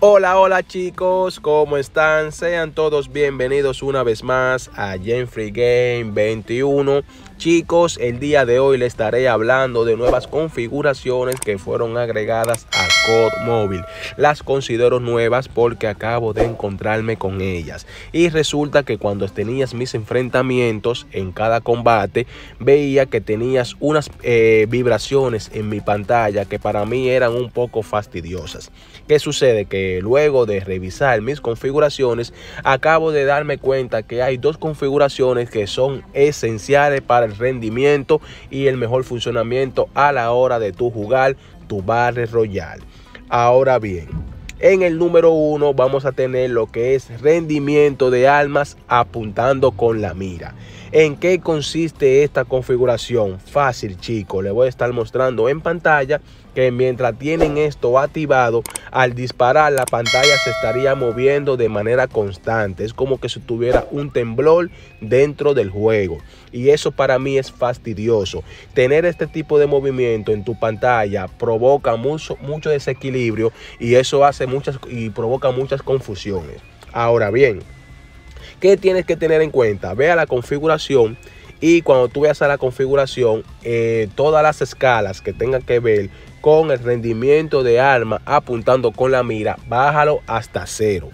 Hola, hola chicos, ¿cómo están? Sean todos bienvenidos una vez más a free Game 21. Chicos, el día de hoy les estaré hablando de nuevas configuraciones que fueron agregadas a COD Móvil. Las considero nuevas porque acabo de encontrarme con ellas. Y resulta que cuando tenías mis enfrentamientos en cada combate, veía que tenías unas eh, vibraciones en mi pantalla que para mí eran un poco fastidiosas. ¿Qué sucede? Que luego de revisar mis configuraciones, acabo de darme cuenta que hay dos configuraciones que son esenciales para rendimiento y el mejor funcionamiento a la hora de tu jugar tu barrio royal Ahora bien, en el número uno vamos a tener lo que es rendimiento de almas apuntando con la mira. ¿En qué consiste esta configuración? Fácil, chicos. Le voy a estar mostrando en pantalla que mientras tienen esto activado, al disparar la pantalla se estaría moviendo de manera constante. Es como que si tuviera un temblor dentro del juego. Y eso para mí es fastidioso. Tener este tipo de movimiento en tu pantalla provoca mucho, mucho desequilibrio y eso hace muchas y provoca muchas confusiones. Ahora bien, ¿Qué tienes que tener en cuenta? Vea la configuración y cuando tú veas a la configuración, eh, todas las escalas que tengan que ver con el rendimiento de arma apuntando con la mira, bájalo hasta cero.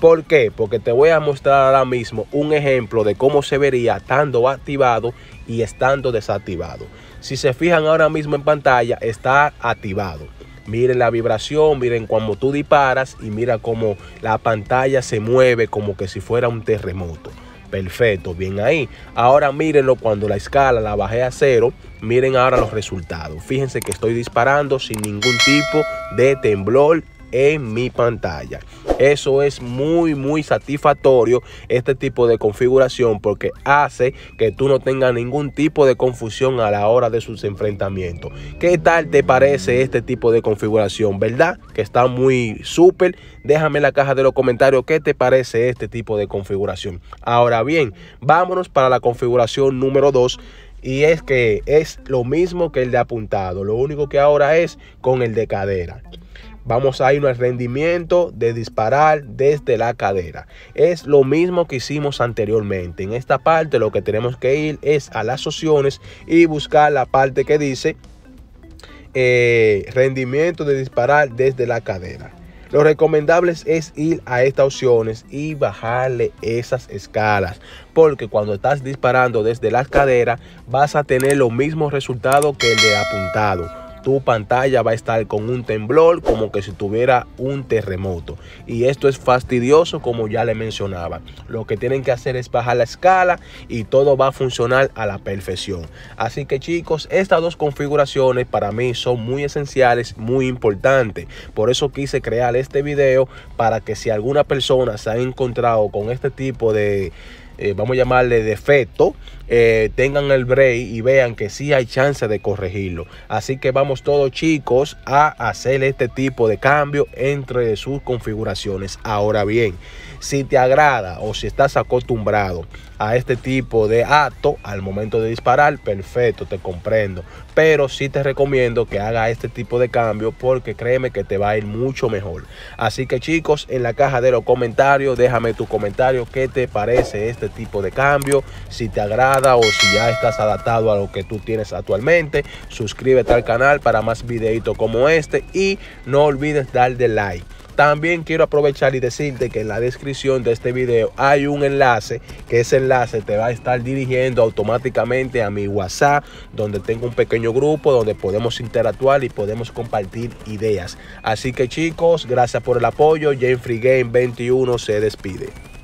¿Por qué? Porque te voy a mostrar ahora mismo un ejemplo de cómo se vería estando activado y estando desactivado. Si se fijan ahora mismo en pantalla, está activado miren la vibración, miren cuando tú disparas y mira cómo la pantalla se mueve como que si fuera un terremoto. Perfecto, bien ahí. Ahora mírenlo cuando la escala la bajé a cero. Miren ahora los resultados. Fíjense que estoy disparando sin ningún tipo de temblor en mi pantalla. Eso es muy, muy satisfactorio este tipo de configuración porque hace que tú no tengas ningún tipo de confusión a la hora de sus enfrentamientos. ¿Qué tal te parece este tipo de configuración? ¿Verdad? Que está muy súper. Déjame en la caja de los comentarios qué te parece este tipo de configuración. Ahora bien, vámonos para la configuración número 2. Y es que es lo mismo que el de apuntado. Lo único que ahora es con el de cadera. Vamos a irnos al rendimiento de disparar desde la cadera. Es lo mismo que hicimos anteriormente. En esta parte lo que tenemos que ir es a las opciones y buscar la parte que dice eh, rendimiento de disparar desde la cadera. Lo recomendable es ir a estas opciones y bajarle esas escalas. Porque cuando estás disparando desde la cadera vas a tener los mismos resultados que el de apuntado tu pantalla va a estar con un temblor como que si tuviera un terremoto. Y esto es fastidioso como ya le mencionaba. Lo que tienen que hacer es bajar la escala y todo va a funcionar a la perfección. Así que chicos, estas dos configuraciones para mí son muy esenciales, muy importantes. Por eso quise crear este video para que si alguna persona se ha encontrado con este tipo de eh, vamos a llamarle defecto, eh, tengan el break y vean que sí hay chance de corregirlo. Así que vamos todos chicos a hacer este tipo de cambio entre sus configuraciones. Ahora bien, si te agrada o si estás acostumbrado a este tipo de acto al momento de disparar, perfecto, te comprendo. Pero sí te recomiendo que haga este tipo de cambio porque créeme que te va a ir mucho mejor. Así que chicos, en la caja de los comentarios, déjame tu comentario qué te parece este este tipo de cambio. Si te agrada o si ya estás adaptado a lo que tú tienes actualmente, suscríbete al canal para más videitos como este y no olvides darle like. También quiero aprovechar y decirte que en la descripción de este video hay un enlace, que ese enlace te va a estar dirigiendo automáticamente a mi WhatsApp, donde tengo un pequeño grupo donde podemos interactuar y podemos compartir ideas. Así que chicos, gracias por el apoyo. free Game 21 se despide.